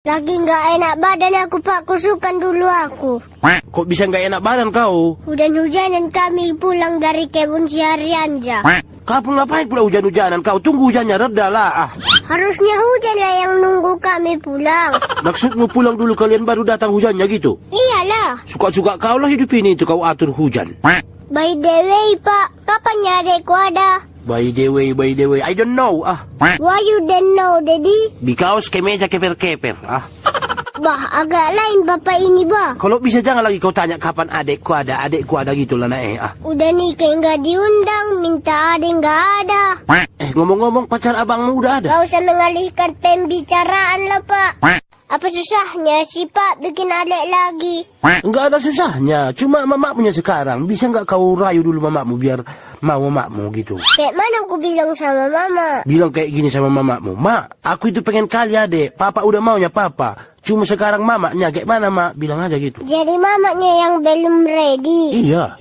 Lagi nggak enak badan aku pak, kusukan dulu aku. Kok bisa nggak enak badan kau? Hujan-hujanan kami pulang dari kebun seharian ja. Kau ngapain pula hujan-hujanan kau? Tunggu hujannya reda lah. Ah. Harusnya hujan lah yang nunggu kami pulang. Maksudmu pulang dulu kalian baru datang hujannya gitu? Iyalah. Suka-suka kau lah hidup ini itu kau atur hujan. By the way pak, kapan nyari kuat By the way, by the way, I don't know, ah. Why you don't know, Daddy? Because kemeja keper-keper, ah. Bah, agak lain bapak ini, bah. Kalau bisa jangan lagi kau tanya kapan adekku ada, adekku ada gitu lah, eh, ah. Udah nih, kayak nggak diundang, minta ada nggak ada. Eh, ngomong-ngomong pacar abangmu udah ada? Gak usah mengalihkan pembicaraan lah, Pak. Apa susahnya si Pak bikin adik lagi? Enggak ada susahnya. Cuma punya sekarang. Bisa enggak kau rayu dulu Mamamu biar mau Mamamu gitu? Kayak mana aku bilang sama mama? Bilang kayak gini sama mamamu. Mak, aku itu pengen kali adek. Papa udah maunya papa. Cuma sekarang Mamanya kayak mana mak? Bilang aja gitu. Jadi Mamanya yang belum ready. Iya.